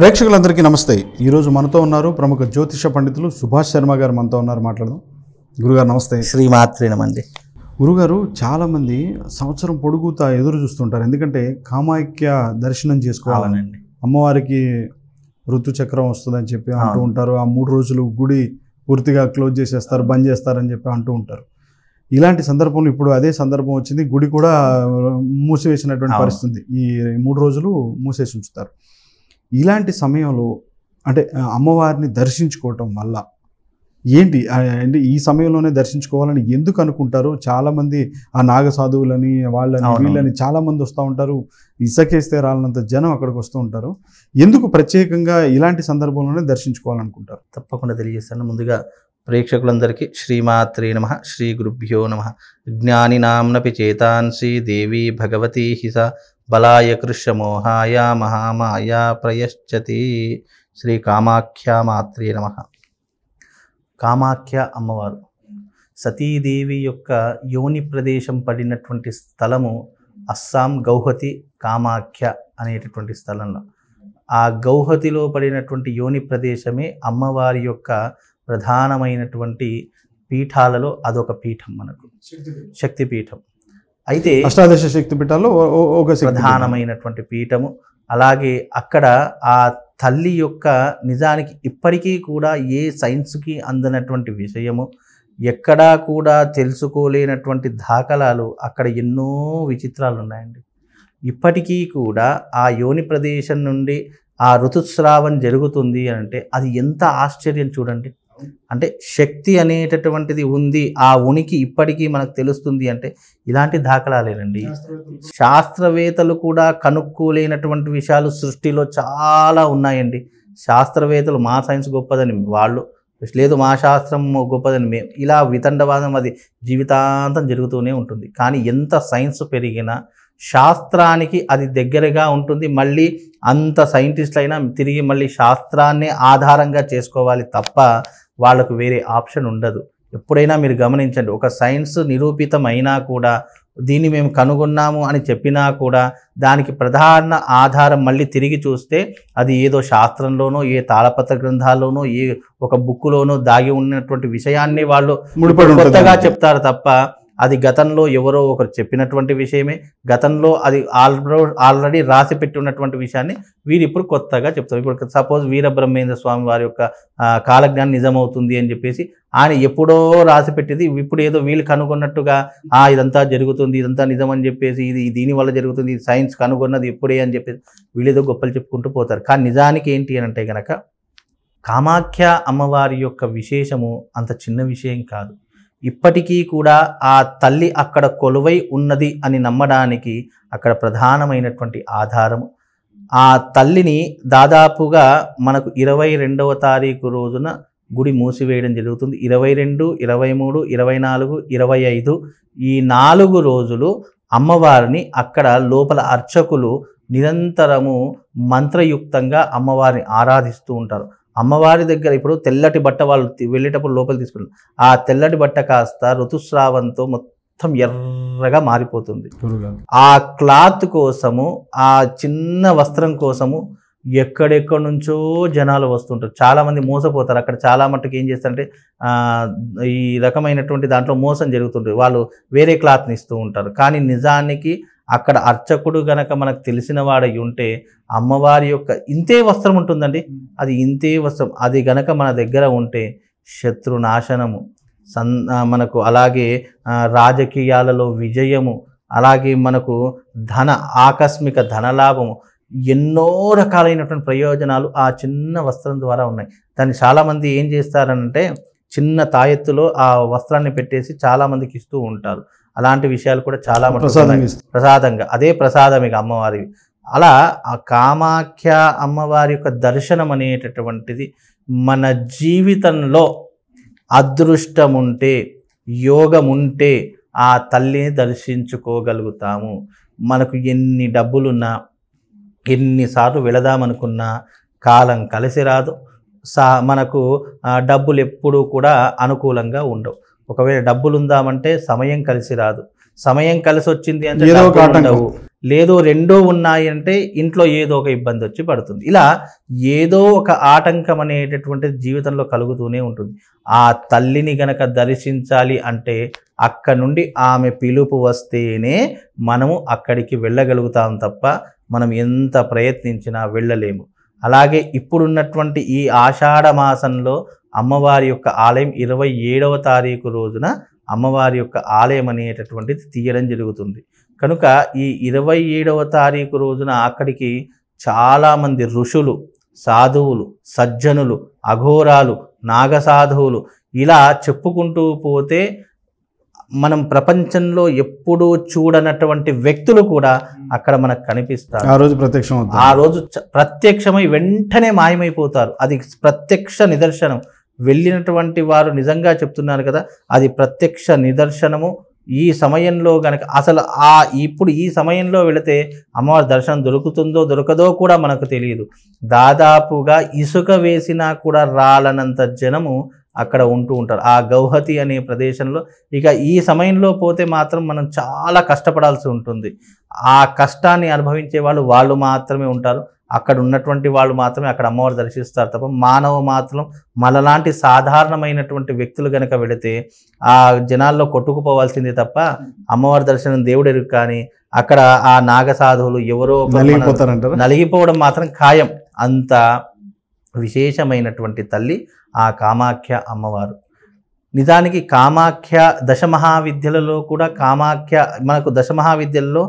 ప్రేక్షకులందరికీ నమస్తే ఈరోజు మనతో ఉన్నారు ప్రముఖ జ్యోతిష పండితులు సుభాష్ శర్మ గారు మనతో ఉన్నారు మాట్లాడదాం గురుగారు నమస్తే నమంది గురుగారు చాలామంది సంవత్సరం పొడుగుతా ఎదురు చూస్తుంటారు ఎందుకంటే కామాఖ్య దర్శనం చేసుకోవాలనండి అమ్మవారికి ఋతుచక్రం వస్తుందని చెప్పి అంటూ ఉంటారు ఆ మూడు రోజులు గుడి పూర్తిగా క్లోజ్ చేసేస్తారు బంద్ చేస్తారని చెప్పి అంటూ ఉంటారు ఇలాంటి సందర్భంలో ఇప్పుడు అదే సందర్భం వచ్చింది గుడి కూడా మూసివేసినటువంటి పరిస్థితి ఈ మూడు రోజులు మూసేసి ఉంచుతారు ఇలాంటి సమయంలో అంటే అమ్మవారిని దర్శించుకోవటం వల్ల ఏంటి అంటే ఈ సమయంలోనే దర్శించుకోవాలని ఎందుకు అనుకుంటారు చాలామంది ఆ నాగసాధువులని వాళ్ళని వీళ్ళని చాలామంది వస్తూ ఉంటారు ఇసకేస్తే రాలనంత జనం అక్కడికి వస్తూ ఉంటారు ఎందుకు ప్రత్యేకంగా ఇలాంటి సందర్భంలోనే దర్శించుకోవాలనుకుంటారు తప్పకుండా తెలియజేస్తాను ముందుగా ప్రేక్షకులందరికీ శ్రీమాత్రే నమ శ్రీ గురుభ్యో నమ జ్ఞాని నామ్నపి చేతాన్సి దేవి భగవతి హిస బలాయ కృష్యమోహాయ మహామాయ ప్రయశ్చతి శ్రీ కామాఖ్య మాత్రే నమ కామాఖ్య అమ్మవారు సతీదేవి యొక్క యోని ప్రదేశం పడినటువంటి స్థలము అస్సాం గౌహతి కామాఖ్య అనేటటువంటి స్థలంలో ఆ గౌహతిలో పడినటువంటి యోని ప్రదేశమే అమ్మవారి యొక్క ప్రధానమైనటువంటి పీఠాలలో అదొక పీఠం మనకు శక్తిపీఠం అయితే అష్టాదశ శక్తి పీఠాల్లో ఒక ప్రధానమైనటువంటి పీఠము అలాగే అక్కడ ఆ తల్లి యొక్క నిజానికి ఇప్పటికీ కూడా ఏ సైన్స్కి అందినటువంటి విషయము ఎక్కడా కూడా తెలుసుకోలేనటువంటి దాఖలాలు అక్కడ ఎన్నో విచిత్రాలు ఉన్నాయండి ఇప్పటికీ కూడా ఆ యోని ప్రదేశం నుండి ఆ ఋతుస్రావం జరుగుతుంది అంటే అది ఎంత ఆశ్చర్యం చూడండి అంటే శక్తి అనేటటువంటిది ఉంది ఆ ఉనికి ఇప్పటికీ మనకు తెలుస్తుంది అంటే ఇలాంటి దాఖలాలేనండి శాస్త్రవేత్తలు కూడా కనుక్కోలేనటువంటి విషయాలు సృష్టిలో చాలా ఉన్నాయండి శాస్త్రవేత్తలు మా సైన్స్ గొప్పదని వాళ్ళు లేదు మా శాస్త్రం గొప్పదని మేము ఇలా వితండవాదం అది జీవితాంతం జరుగుతూనే ఉంటుంది కానీ ఎంత సైన్స్ పెరిగినా శాస్త్రానికి అది దగ్గరగా ఉంటుంది మళ్ళీ అంత సైంటిస్ట్లైనా తిరిగి మళ్ళీ శాస్త్రాన్నే ఆధారంగా చేసుకోవాలి తప్ప వాళ్ళకు వేరే ఆప్షన్ ఉండదు ఎప్పుడైనా మీరు గమనించండి ఒక సైన్స్ నిరూపితమైనా కూడా దీన్ని మేము కనుగొన్నాము అని చెప్పినా కూడా దానికి ప్రధాన ఆధారం మళ్ళీ తిరిగి చూస్తే అది ఏదో శాస్త్రంలోనో ఏ తాళపత్ర గ్రంథాల్లోనో ఏ ఒక బుక్కులోనో దాగి ఉన్నటువంటి విషయాన్ని వాళ్ళు కొత్తగా చెప్తారు తప్ప అది గతంలో ఎవరో ఒకరు చెప్పినటువంటి విషయమే గతంలో అది ఆల్రో ఆల్రెడీ రాసి పెట్టి ఉన్నటువంటి విషయాన్ని వీరు ఇప్పుడు కొత్తగా చెప్తారు ఇప్పుడు సపోజ్ వీరబ్రహ్మేంద్ర స్వామి వారి యొక్క కాలజ్ఞానం నిజమవుతుంది అని చెప్పేసి ఆయన ఎప్పుడో రాసి పెట్టేది ఇప్పుడు ఏదో వీళ్ళు కనుగొన్నట్టుగా ఆ ఇదంతా జరుగుతుంది ఇదంతా నిజం అని చెప్పేసి ఇది దీని వల్ల జరుగుతుంది సైన్స్ కనుగొన్నది ఎప్పుడే అని చెప్పేసి ఏదో గొప్పలు చెప్పుకుంటూ పోతారు కానీ నిజానికి ఏంటి అని అంటే కనుక కామాఖ్య అమ్మవారి యొక్క విశేషము అంత చిన్న విషయం కాదు ఇప్పటికీ కూడా ఆ తల్లి అక్కడ కొలువై ఉన్నది అని నమ్మడానికి అక్కడ ప్రధానమైనటువంటి ఆధారము ఆ తల్లిని దాదాపుగా మనకు ఇరవై రెండవ తారీఖు రోజున గుడి మూసివేయడం జరుగుతుంది ఇరవై రెండు ఇరవై మూడు ఇరవై నాలుగు ఇరవై ఐదు ఈ నాలుగు రోజులు అమ్మవారిని అక్కడ లోపల అర్చకులు నిరంతరము మంత్రయుక్తంగా అమ్మవారిని ఆరాధిస్తూ ఉంటారు అమ్మవారి దగ్గర ఇప్పుడు తెల్లటి బట్ట వాళ్ళు వెళ్ళేటప్పుడు లోపల తీసుకుంటారు ఆ తెల్లటి బట్ట కాస్త ఋతుస్రావంతో మొత్తం ఎర్రగా మారిపోతుంది ఆ క్లాత్ కోసము ఆ చిన్న వస్త్రం కోసము ఎక్కడెక్కడి నుంచో జనాలు వస్తుంటారు చాలామంది మోసపోతారు అక్కడ చాలా మట్టుకు ఏం చేస్తారంటే ఈ రకమైనటువంటి దాంట్లో మోసం జరుగుతుంటుంది వాళ్ళు వేరే క్లాత్ని ఇస్తూ ఉంటారు కానీ నిజానికి అక్కడ అర్చకుడు గనక మనకు తెలిసిన వాడై ఉంటే అమ్మవారి యొక్క ఇంతే వస్త్రం ఉంటుందండి అది ఇంతే వస్త్రం అది గనక మన దగ్గర ఉంటే శత్రు నాశనము సన్ మనకు అలాగే రాజకీయాలలో విజయము అలాగే మనకు ధన ఆకస్మిక ధనలాభము ఎన్నో రకాలైనటువంటి ప్రయోజనాలు ఆ చిన్న వస్త్రం ద్వారా ఉన్నాయి దాన్ని చాలామంది ఏం చేస్తారంటే చిన్న తాయెత్తులో ఆ వస్త్రాన్ని పెట్టేసి చాలామందికి ఇస్తూ ఉంటారు అలాంటి విషయాలు కూడా చాలా ప్రసాదంగా అదే ప్రసాదం ఇక అమ్మవారి అలా ఆ కామాఖ్య అమ్మవారి యొక్క దర్శనం అనేటటువంటిది మన జీవితంలో అదృష్టం ఉంటే యోగం ఉంటే ఆ తల్లిని దర్శించుకోగలుగుతాము మనకు ఎన్ని డబ్బులున్నా ఎన్నిసార్లు వెళదామనుకున్నా కాలం కలిసి రాదు సా మనకు డబ్బులు ఎప్పుడూ కూడా అనుకూలంగా ఉండవు ఒకవేళ డబ్బులు ఉందామంటే సమయం కలిసి రాదు సమయం కలిసి వచ్చింది అంటే ఉండవు లేదో రెండో ఉన్నాయి అంటే ఇంట్లో ఏదో ఒక ఇబ్బంది వచ్చి పడుతుంది ఇలా ఏదో ఒక ఆటంకం అనేటటువంటిది జీవితంలో కలుగుతూనే ఉంటుంది ఆ తల్లిని గనక దర్శించాలి అంటే అక్కడ నుండి ఆమె పిలుపు వస్తేనే మనము అక్కడికి వెళ్ళగలుగుతాం తప్ప మనం ఎంత ప్రయత్నించినా వెళ్ళలేము అలాగే ఇప్పుడున్నటువంటి ఈ ఆషాఢ మాసంలో అమ్మవారి యొక్క ఆలయం ఇరవై ఏడవ తారీఖు రోజున అమ్మవారి యొక్క ఆలయం అనేటటువంటిది తీయడం జరుగుతుంది కనుక ఈ ఇరవై ఏడవ తారీఖు రోజున అక్కడికి చాలామంది ఋషులు సాధువులు సజ్జనులు అఘోరాలు నాగసాధువులు ఇలా చెప్పుకుంటూ పోతే మనం ప్రపంచంలో ఎప్పుడూ చూడనటువంటి వ్యక్తులు కూడా అక్కడ మనకు కనిపిస్తారు ఆ రోజు ప్రత్యక్షం ఆ రోజు ప్రత్యక్షమై వెంటనే మాయమైపోతారు అది ప్రత్యక్ష నిదర్శనం వెళ్ళినటువంటి వారు నిజంగా చెప్తున్నారు కదా అది ప్రత్యక్ష నిదర్శనము ఈ సమయంలో గనక అసలు ఆ ఇప్పుడు ఈ సమయంలో వెళితే అమ్మవారి దర్శనం దొరుకుతుందో దొరకదో కూడా మనకు తెలియదు దాదాపుగా ఇసుక వేసినా కూడా రాలనంత జనము అక్కడ ఉంటూ ఉంటారు ఆ గౌహతి అనే ప్రదేశంలో ఇక ఈ సమయంలో పోతే మాత్రం మనం చాలా కష్టపడాల్సి ఉంటుంది ఆ కష్టాన్ని అనుభవించే వాళ్ళు వాళ్ళు మాత్రమే ఉంటారు అక్కడ ఉన్నటువంటి వాళ్ళు మాత్రమే అక్కడ అమ్మవారు దర్శిస్తారు తప్ప మానవ మాత్రం మనలాంటి సాధారణమైనటువంటి వ్యక్తులు కనుక వెళితే ఆ జనాల్లో కొట్టుకుపోవాల్సిందే తప్ప అమ్మవారి దర్శనం దేవుడు ఎరుగు కానీ అక్కడ ఆ నాగ సాధువులు ఎవరో నలిగిపోవడం మాత్రం ఖాయం అంత విశేషమైనటువంటి తల్లి ఆ కామాఖ్య అమ్మవారు నిజానికి కామాఖ్య దశమహావిద్యలలో కూడా కామాఖ్య మనకు దశమహావిద్యల్లో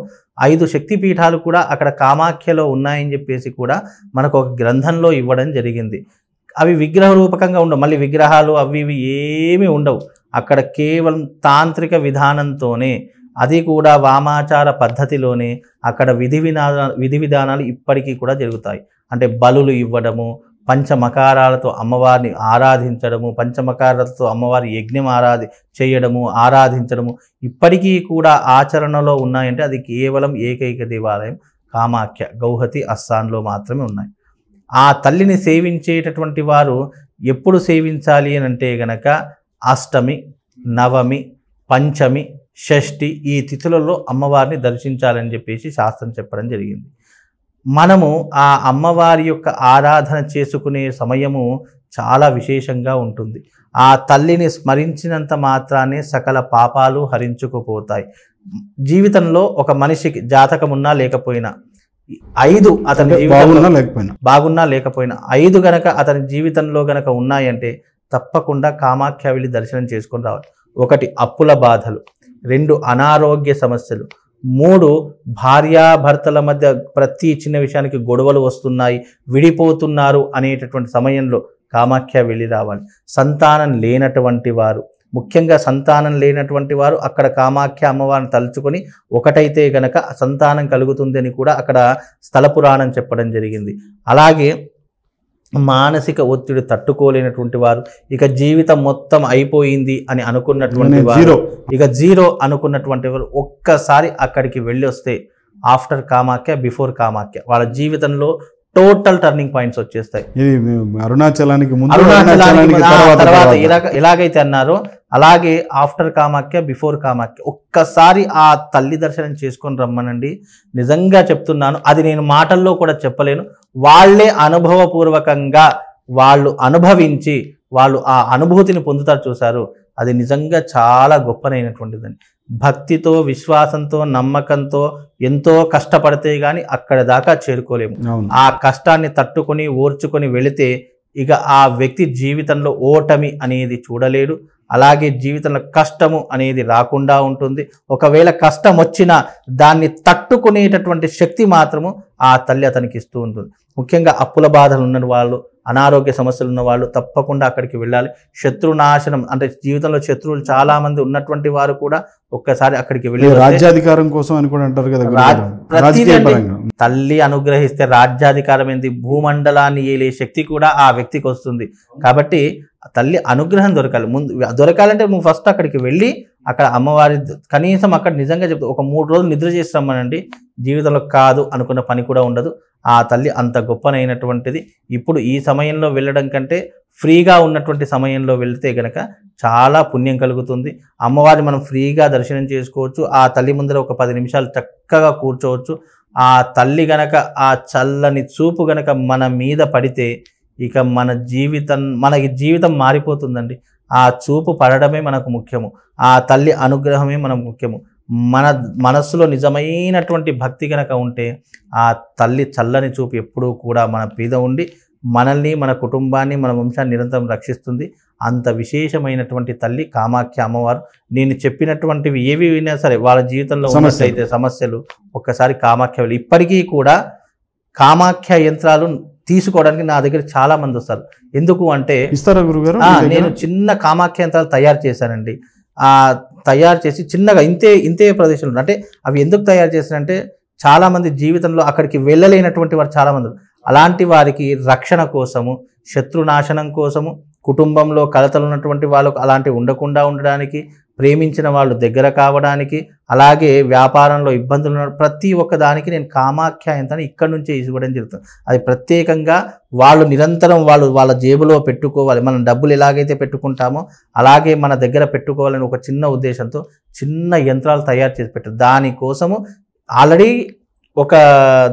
ఐదు శక్తి పీఠాలు కూడా అక్కడ కామాఖ్యలో ఉన్నాయని చెప్పేసి కూడా మనకు ఒక గ్రంథంలో ఇవ్వడం జరిగింది అవి విగ్రహ రూపకంగా ఉండవు మళ్ళీ విగ్రహాలు అవి ఇవి ఏమీ ఉండవు అక్కడ కేవలం తాంత్రిక విధానంతోనే అది కూడా వామాచార పద్ధతిలోనే అక్కడ విధి వినా విధి విధానాలు ఇప్పటికీ కూడా జరుగుతాయి అంటే బలులు ఇవ్వడము పంచమకారాలతో అమ్మవారిని ఆరాధించడము పంచమకారాలతో అమ్మవారి యజ్ఞం ఆరాధి చేయడము ఆరాధించడము ఇప్పటికీ కూడా ఆచరణలో ఉన్నాయంటే అది కేవలం ఏకైక దేవాలయం కామాఖ్య గౌహతి అస్సాన్లో మాత్రమే ఉన్నాయి ఆ తల్లిని సేవించేటటువంటి వారు ఎప్పుడు సేవించాలి అని అంటే గనక అష్టమి నవమి పంచమి షష్ఠి ఈ తిథులలో అమ్మవారిని దర్శించాలని చెప్పేసి శాస్త్రం చెప్పడం జరిగింది మనము ఆ అమ్మవారి యొక్క ఆరాధన చేసుకునే సమయము చాలా విశేషంగా ఉంటుంది ఆ తల్లిని స్మరించినంత మాత్రానే సకల పాపాలు హరించుకుపోతాయి జీవితంలో ఒక మనిషికి జాతకం ఉన్నా లేకపోయినా ఐదు అతని బాగున్నా లేకపోయినా బాగున్నా లేకపోయినా ఐదు గనక అతని జీవితంలో గనక ఉన్నాయంటే తప్పకుండా కామాఖ్య వెళ్ళి దర్శనం చేసుకుని రావాలి ఒకటి అప్పుల బాధలు రెండు అనారోగ్య సమస్యలు మూడు భార్యాభర్తల మధ్య ప్రతి చిన్న విషయానికి గొడవలు వస్తున్నాయి విడిపోతున్నారు అనేటటువంటి సమయంలో కామాఖ్య వెళ్ళి రావాలి సంతానం లేనటువంటి వారు ముఖ్యంగా సంతానం లేనటువంటి వారు అక్కడ కామాఖ్య అమ్మవారిని తలుచుకొని ఒకటైతే గనక సంతానం కలుగుతుందని కూడా అక్కడ స్థల పురాణం చెప్పడం జరిగింది అలాగే మానసిక ఒత్తిడి తట్టుకోలేనటువంటి వారు ఇక జీవితం మొత్తం అయిపోయింది అని అనుకున్నటువంటి వారు ఇక జీరో అనుకున్నటువంటి వారు ఒక్కసారి అక్కడికి వెళ్ళి వస్తే ఆఫ్టర్ కామాఖ్య బిఫోర్ కామాఖ్య వాళ్ళ జీవితంలో టోటల్ టర్నింగ్ పాయింట్స్ వచ్చేస్తాయి అరుణాచలానికి తర్వాత ఎలాగైతే అన్నారో అలాగే ఆఫ్టర్ కామాఖ్య బిఫోర్ కామాఖ్య ఒక్కసారి ఆ తల్లి దర్శనం చేసుకొని రమ్మనండి నిజంగా చెప్తున్నాను అది నేను మాటల్లో కూడా చెప్పలేను వాళ్లే అనుభవపూర్వకంగా వాళ్ళు అనుభవించి వాళ్ళు ఆ అనుభూతిని పొందుతారు చూశారు అది నిజంగా చాలా గొప్పనైనటువంటిదండి భక్తితో విశ్వాసంతో నమ్మకంతో ఎంతో కష్టపడితే గాని అక్కడ దాకా చేరుకోలేము ఆ కష్టాన్ని తట్టుకొని ఓర్చుకొని వెళితే ఇక ఆ వ్యక్తి జీవితంలో ఓటమి అనేది చూడలేడు అలాగే జీవితంలో కష్టము అనేది రాకుండా ఉంటుంది ఒకవేళ కష్టం వచ్చినా దాన్ని తట్టుకునేటటువంటి శక్తి మాత్రము ఆ తల్లి అతనికి ఇస్తూ ఉంటుంది ముఖ్యంగా అప్పుల బాధలు ఉన్న వాళ్ళు అనారోగ్య సమస్యలు ఉన్న వాళ్ళు తప్పకుండా అక్కడికి వెళ్ళాలి శత్రునాశనం అంటే జీవితంలో శత్రువులు చాలా మంది ఉన్నటువంటి వారు కూడా ఒక్కసారి అక్కడికి వెళ్ళి రాజ్యాధికారం కోసం అని కూడా అంటారు కదా తల్లి అనుగ్రహిస్తే రాజ్యాధికారం ఏంది భూమండలాన్ని ఏలే శక్తి కూడా ఆ వ్యక్తికి వస్తుంది కాబట్టి తల్లి అనుగ్రహం దొరకాలి ముందు దొరకాలంటే నువ్వు ఫస్ట్ అక్కడికి వెళ్ళి అక్కడ అమ్మవారి కనీసం అక్కడ నిజంగా చెప్తా ఒక మూడు రోజులు నిద్ర చేసి రమ్మనండి జీవితంలో కాదు అనుకున్న పని కూడా ఉండదు ఆ తల్లి అంత గొప్పనైనటువంటిది ఇప్పుడు ఈ సమయంలో వెళ్ళడం కంటే ఫ్రీగా ఉన్నటువంటి సమయంలో వెళితే గనక చాలా పుణ్యం కలుగుతుంది అమ్మవారిని మనం ఫ్రీగా దర్శనం చేసుకోవచ్చు ఆ తల్లి ముందర ఒక పది నిమిషాలు చక్కగా కూర్చోవచ్చు ఆ తల్లి గనక ఆ చల్లని చూపు గనక మన మీద పడితే ఇక మన జీవితం మనకి జీవితం మారిపోతుందండి ఆ చూపు పడడమే మనకు ముఖ్యము ఆ తల్లి అనుగ్రహమే మనకు ముఖ్యము మన మనస్సులో నిజమైనటువంటి భక్తి కనుక ఉంటే ఆ తల్లి చల్లని చూపు ఎప్పుడూ కూడా మన పీద ఉండి మనల్ని మన కుటుంబాన్ని మన వంశాన్ని నిరంతరం రక్షిస్తుంది అంత విశేషమైనటువంటి తల్లి కామాఖ్య అమ్మవారు నేను చెప్పినటువంటివి ఏవి వినా సరే వాళ్ళ జీవితంలో ఉన్నట్లయితే సమస్యలు ఒక్కసారి కామాఖ్య ఇప్పటికీ కూడా కామాఖ్య యంత్రాలు తీసుకోవడానికి నా దగ్గర చాలా మంది వస్తారు ఎందుకు అంటే ఇస్తారా గురుగారు నేను చిన్న కామాఖ్యంత్రాలు తయారు చేశానండి ఆ తయారు చేసి చిన్నగా ఇంతే ఇంతే ప్రదేశంలో అంటే అవి ఎందుకు తయారు చేశానంటే చాలా మంది జీవితంలో అక్కడికి వెళ్ళలేనటువంటి వారు చాలా మంది అలాంటి వారికి రక్షణ కోసము శత్రునాశనం కోసము కుటుంబంలో కలతలు ఉన్నటువంటి వాళ్ళకు అలాంటివి ఉండకుండా ఉండడానికి ప్రేమించిన వాళ్ళు దగ్గర కావడానికి అలాగే వ్యాపారంలో ఇబ్బందులు ప్రతి ఒక్క దానికి నేను కామాఖ్యాయంతాన్ని ఇక్కడి నుంచే ఇవ్వడం జరుగుతుంది అది ప్రత్యేకంగా వాళ్ళు నిరంతరం వాళ్ళు వాళ్ళ జేబులో పెట్టుకోవాలి మనం డబ్బులు ఎలాగైతే పెట్టుకుంటామో అలాగే మన దగ్గర పెట్టుకోవాలని ఒక చిన్న ఉద్దేశంతో చిన్న యంత్రాలు తయారు చేసి పెట్టారు దానికోసము ఆల్రెడీ ఒక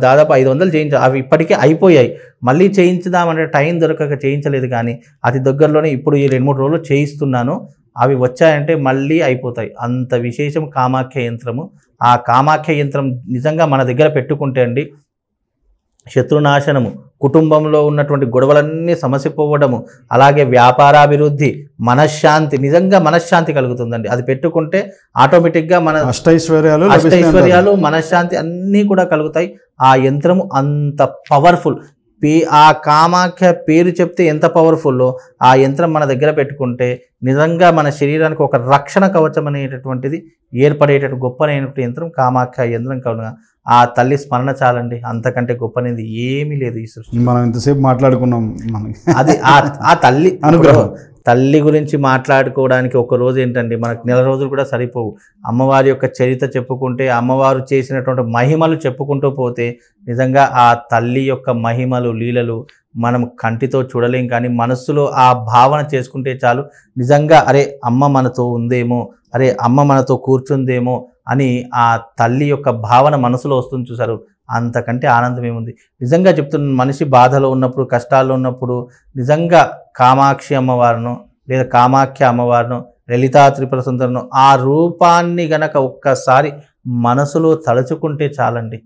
దాదాపు ఐదు వందలు చేయించారు అవి ఇప్పటికే అయిపోయాయి మళ్ళీ చేయించుదామంటే టైం దొరకక చేయించలేదు కానీ అతి దగ్గరలోనే ఇప్పుడు ఈ రెండు మూడు రోజులు చేయిస్తున్నాను అవి వచ్చాయంటే మళ్ళీ అయిపోతాయి అంత విశేషం కామాఖ్య యంత్రము ఆ కామాఖ్య యంత్రం నిజంగా మన దగ్గర పెట్టుకుంటే అండి శత్రునాశనము కుటుంబంలో ఉన్నటువంటి గొడవలన్నీ సమసిపోవడము అలాగే వ్యాపారాభివృద్ధి మనశ్శాంతి నిజంగా మనశ్శాంతి కలుగుతుందండి అది పెట్టుకుంటే ఆటోమేటిక్గా మన అష్టైశ్వర్యాలు అష్టైశ్వర్యాలు మనశ్శాంతి అన్నీ కూడా కలుగుతాయి ఆ యంత్రము అంత పవర్ఫుల్ పే ఆ కామాఖ్య పేరు చెప్తే ఎంత పవర్ఫుల్లో ఆ యంత్రం మన దగ్గర పెట్టుకుంటే నిజంగా మన శరీరానికి ఒక రక్షణ కవచం అనేటటువంటిది ఏర్పడేటటువంటి గొప్పనైనటువంటి యంత్రం కామాఖ్య యంత్రం కనుక ఆ తల్లి స్మరణ చాలండి అంతకంటే గొప్పనేది ఏమీ లేదు ఈ సృష్టి మనం ఇంతసేపు మాట్లాడుకున్నాం అది ఆ తల్లి అనుగ్రహం తల్లి గురించి మాట్లాడుకోవడానికి ఒక రోజు ఏంటండి మనకు నెల రోజులు కూడా సరిపోవు అమ్మవారి యొక్క చరిత్ర చెప్పుకుంటే అమ్మవారు చేసినటువంటి మహిమలు చెప్పుకుంటూ పోతే నిజంగా ఆ తల్లి యొక్క మహిమలు లీలలు మనం కంటితో చూడలేం కానీ మనస్సులో ఆ భావన చేసుకుంటే చాలు నిజంగా అరే అమ్మ మనతో ఉందేమో అరే అమ్మ మనతో కూర్చుందేమో అని ఆ తల్లి యొక్క భావన మనసులో వస్తుంది చూసారు అంతకంటే ఆనందం ఏముంది నిజంగా చెప్తున్న మనిషి బాధలో ఉన్నప్పుడు కష్టాల్లో ఉన్నప్పుడు నిజంగా కామాక్షి అమ్మవారును లేదా కామాఖ్య అమ్మవారును లలితా త్రిపుర సుందరను ఆ రూపాన్ని గనక ఒక్కసారి మనసులో తలుచుకుంటే చాలండి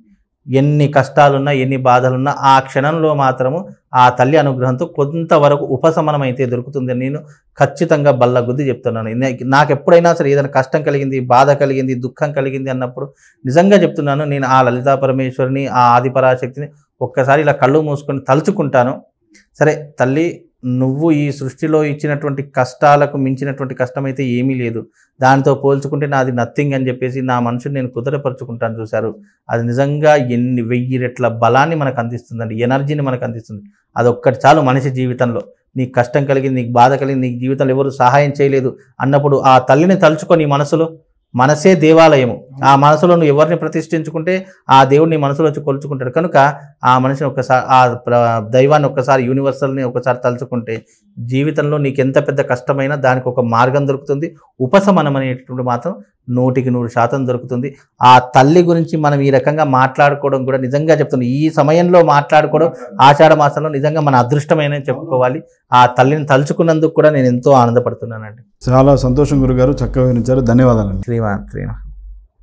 ఎన్ని కష్టాలున్నా ఎన్ని బాధలున్నా ఆ క్షణంలో మాత్రము ఆ తల్లి అనుగ్రహంతో కొంతవరకు ఉపశమనం అయితే దొరుకుతుంది నేను ఖచ్చితంగా బల్లగుద్ది చెప్తున్నాను నాకు ఎప్పుడైనా సరే ఏదైనా కష్టం కలిగింది బాధ కలిగింది దుఃఖం కలిగింది అన్నప్పుడు నిజంగా చెప్తున్నాను నేను ఆ లలితా పరమేశ్వరిని ఆ ఆదిపరాశక్తిని ఒక్కసారి ఇలా కళ్ళు మూసుకొని తలుచుకుంటాను సరే తల్లి నువ్వు ఈ సృష్టిలో ఇచ్చినటువంటి కష్టాలకు మించినటువంటి కష్టం అయితే ఏమీ లేదు దానితో పోల్చుకుంటే నాది నథింగ్ అని చెప్పేసి నా మనుషుని నేను కుదరపరుచుకుంటాను చూశారు అది నిజంగా ఎన్ని వెయ్యి రెట్ల బలాన్ని మనకు అందిస్తుందండి ఎనర్జీని మనకు అందిస్తుంది అదొక్కటి చాలు మనిషి జీవితంలో నీకు కష్టం కలిగింది నీకు బాధ కలిగింది నీకు జీవితంలో ఎవరు సహాయం చేయలేదు అన్నప్పుడు ఆ తల్లిని తలుచుకొని మనసులో మనసే దేవాలయము ఆ మనసులో నువ్వు ఎవరిని ప్రతిష్ఠించుకుంటే ఆ దేవుడిని మనసులో వచ్చి కొలుచుకుంటాడు కనుక ఆ మనిషిని ఒకసారి ఆ దైవాన్ని ఒక్కసారి యూనివర్సల్ని ఒకసారి తలుచుకుంటే జీవితంలో నీకు ఎంత పెద్ద కష్టమైనా దానికి ఒక మార్గం దొరుకుతుంది ఉపశమనం అనేటువంటి మాత్రం నూటికి నూరు శాతం దొరుకుతుంది ఆ తల్లి గురించి మనం ఈ రకంగా మాట్లాడుకోవడం కూడా నిజంగా చెప్తున్నాం ఈ సమయంలో మాట్లాడుకోవడం ఆషాఢ మాసంలో నిజంగా మన అదృష్టమైన చెప్పుకోవాలి ఆ తల్లిని తలుచుకున్నందుకు కూడా నేను ఎంతో ఆనందపడుతున్నానండి చాలా సంతోషం గురుగారు చక్కగా వినించారు ధన్యవాదాలు శ్రీమాన్ శ్రీమాన్